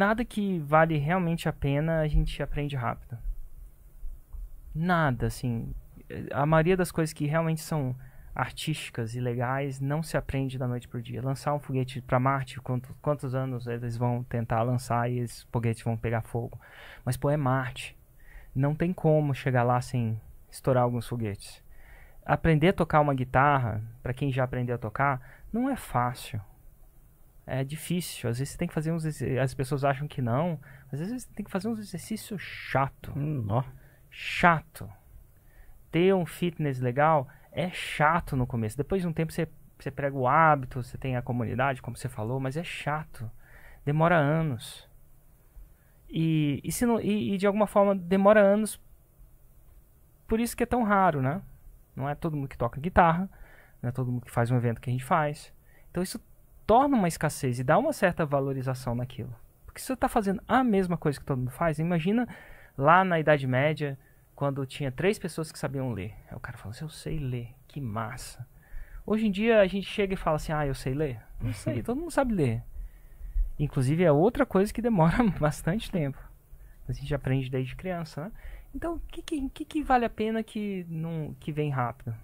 Nada que vale realmente a pena a gente aprende rápido. Nada, assim. A maioria das coisas que realmente são artísticas e legais não se aprende da noite para dia. Lançar um foguete para Marte, quantos, quantos anos eles vão tentar lançar e esses foguetes vão pegar fogo? Mas, pô, é Marte. Não tem como chegar lá sem estourar alguns foguetes. Aprender a tocar uma guitarra, para quem já aprendeu a tocar, não é fácil é difícil. Às vezes você tem que fazer uns. As pessoas acham que não. Mas às vezes você tem que fazer uns exercícios chato. Hum, chato. Ter um fitness legal é chato no começo. Depois de um tempo você, você prega o hábito, você tem a comunidade, como você falou, mas é chato. Demora anos. E, e, se não, e, e de alguma forma demora anos. Por isso que é tão raro, né? Não é todo mundo que toca guitarra, não é todo mundo que faz um evento que a gente faz. Então isso torna uma escassez e dá uma certa valorização naquilo. Porque se você está fazendo a mesma coisa que todo mundo faz, imagina lá na Idade Média, quando tinha três pessoas que sabiam ler. Aí o cara falou assim, eu sei ler, que massa. Hoje em dia a gente chega e fala assim, ah, eu sei ler? Não sei, todo mundo sabe ler. Inclusive é outra coisa que demora bastante tempo. A gente aprende desde criança, né? Então, o que, que, que, vale a pena que, não, que vem rápido?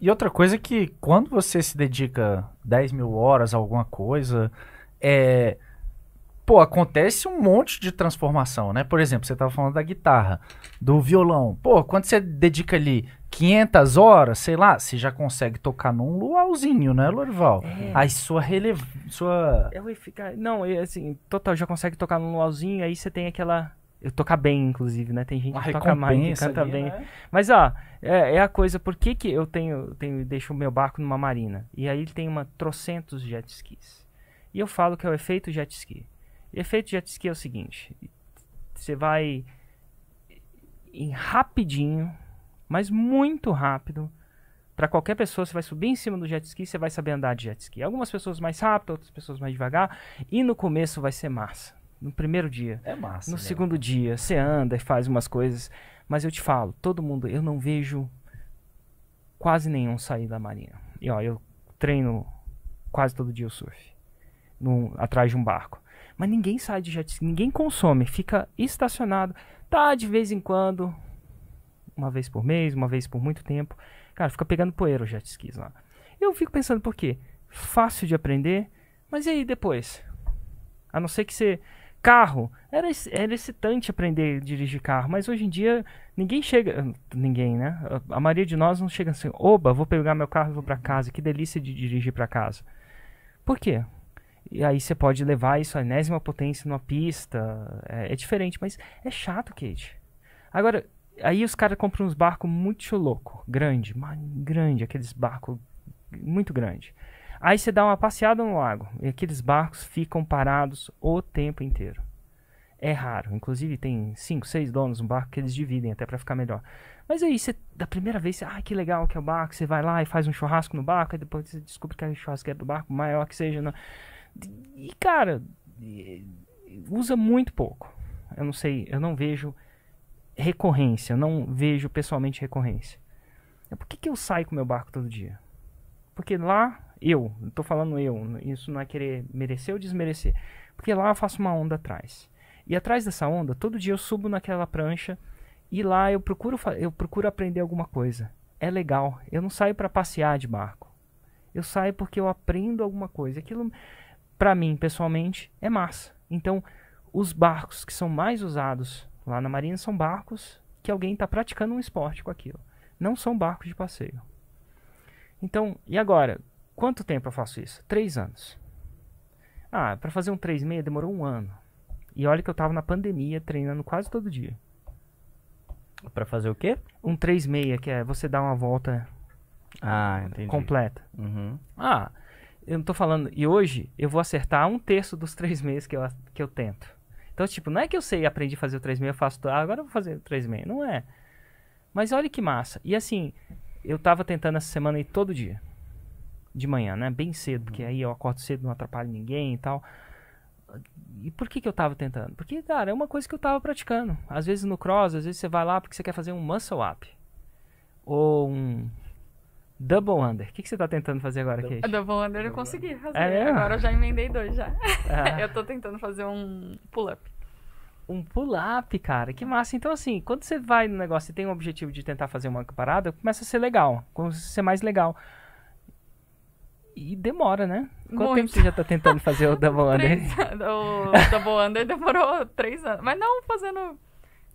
E outra coisa é que quando você se dedica 10 mil horas a alguma coisa, é. Pô, acontece um monte de transformação, né? Por exemplo, você estava falando da guitarra, do violão. Pô, quando você dedica ali 500 horas, sei lá, você já consegue tocar num luauzinho, né, Lorival? É. Aí sua relevância. sua... Eu é ia ficar... Não, é assim, total, já consegue tocar num luauzinho, aí você tem aquela eu tocar bem, inclusive, né? Tem gente Uma que toca mais, que canta ali, bem. Né? Mas, ó, é, é, a coisa, por que, que eu tenho, tenho deixo o meu barco numa marina? E aí tem uma trocentos jet skis. E eu falo que é o efeito jet ski. efeito jet ski é o seguinte: você vai em rapidinho, mas muito rápido. Para qualquer pessoa, você vai subir em cima do jet ski, você vai saber andar de jet ski. Algumas pessoas mais rápido, outras pessoas mais devagar, e no começo vai ser massa no primeiro dia. É massa. No né? segundo dia, você anda e faz umas coisas. Mas eu te falo, todo mundo, eu não vejo quase nenhum sair da marinha. E ó, eu treino quase todo dia o surf. atrás de um barco. Mas ninguém sai de jet ski, ninguém consome, fica estacionado. Tá de vez em quando, uma vez por mês, uma vez por muito tempo. Cara, fica pegando poeira o jet skis lá. Eu fico pensando por quê? Fácil de aprender, mas e aí depois? A não ser que você Carro. Era, era excitante aprender a dirigir carro, mas hoje em dia ninguém chega. Ninguém, né? A maioria de nós não chega assim: oba, vou pegar meu carro e vou para casa, que delícia de dirigir para casa. Por quê? E aí você pode levar isso à enésima potência numa pista. É, é diferente, mas é chato, Kate. Agora, aí os caras compram uns barcos muito louco, grande, grande, aqueles barcos muito grande. Aí você dá uma passeada no lago e aqueles barcos ficam parados o tempo inteiro. É raro, inclusive tem cinco seis donos no barco que eles dividem até para ficar melhor. Mas aí você, da primeira vez, você, ah, que legal que é o barco, você vai lá e faz um churrasco no barco, e depois você descobre que a é do barco, maior que seja. Não. Né? E cara, usa muito pouco. Eu não sei, eu não vejo recorrência, eu não vejo pessoalmente recorrência. É, Por que, que eu saio com meu barco todo dia? Porque lá eu, tô falando eu, isso não é querer merecer ou desmerecer. Porque lá eu faço uma onda atrás. E atrás dessa onda, todo dia eu subo naquela prancha e lá eu procuro, eu procuro aprender alguma coisa. É legal. Eu não saio para passear de barco. Eu saio porque eu aprendo alguma coisa. Aquilo, para mim, pessoalmente, é massa. Então, os barcos que são mais usados lá na marinha são barcos que alguém está praticando um esporte com aquilo. Não são barcos de passeio. Então, e agora? Quanto tempo eu faço isso? Três anos. Ah, para fazer um 3,6 demorou um ano. E olha que eu estava na pandemia treinando quase todo dia. Para fazer o quê? Um 3,6, que é você dar uma volta ah, completa. Uhum. Ah, eu não tô falando. E hoje eu vou acertar um terço dos três meses que eu, que eu tento. Então, tipo, não é que eu sei, aprendi a fazer o 3,6, eu faço. Ah, agora eu vou fazer o 3,6. Não é. Mas olha que massa. E assim, eu tava tentando essa semana e todo dia de manhã, né? Bem cedo, porque uhum. aí eu acordo cedo, não atrapalho ninguém e tal. E por que, que eu tava tentando? Porque, cara, é uma coisa que eu tava praticando. Às vezes no cross, às vezes você vai lá porque você quer fazer um muscle up. Ou um double under. O que, que você tá tentando fazer agora, double. Kate? Double under eu consegui fazer. É agora eu já emendei dois já. Ah. eu tô tentando fazer um pull-up. Um pull-up, cara, que massa. Então, assim, quando você vai no negócio e tem um objetivo de tentar fazer uma parada, começa a ser legal, começa a ser mais legal. E, demora, né? Quanto Muito. tempo você já tá tentando fazer o Double Under? o Double Under demorou três anos. Mas não fazendo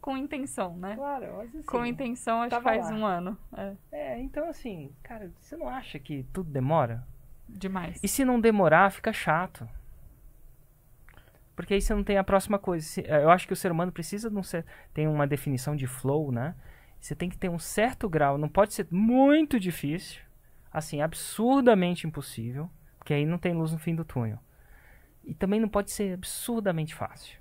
com intenção, né? Claro, assim, Com intenção, acho que faz lá. um ano. É. é, então assim, cara, você não acha que tudo demora? Demais. E se não demorar, fica chato. Porque aí você não tem a próxima coisa. Eh, eu acho que o ser humano precisa de um certo. Tem uma definição de flow, né? Você tem que ter um certo grau. Não pode ser muito difícil assim, absurdamente impossível, porque aí não tem luz no fim do túnel. E também não pode ser absurdamente fácil.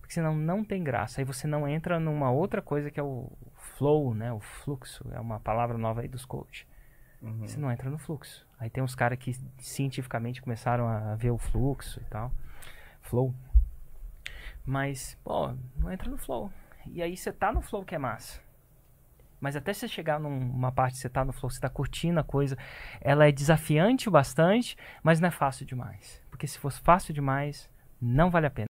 Porque senão não tem graça. Aí você não entra numa outra coisa que é o flow, né? O fluxo. É uma palavra nova aí dos coaches. Uhum. Você não entra no fluxo. Aí tem uns caras que cientificamente começaram a ver o fluxo e tal. Flow. Mas, pô, não entra no flow. E aí você tá no flow que é massa. Mas até você chegar numa parte você está no flow, você está curtindo a coisa, ela é desafiante bastante, mas não é fácil demais. Porque se fosse fácil demais, não vale a pena.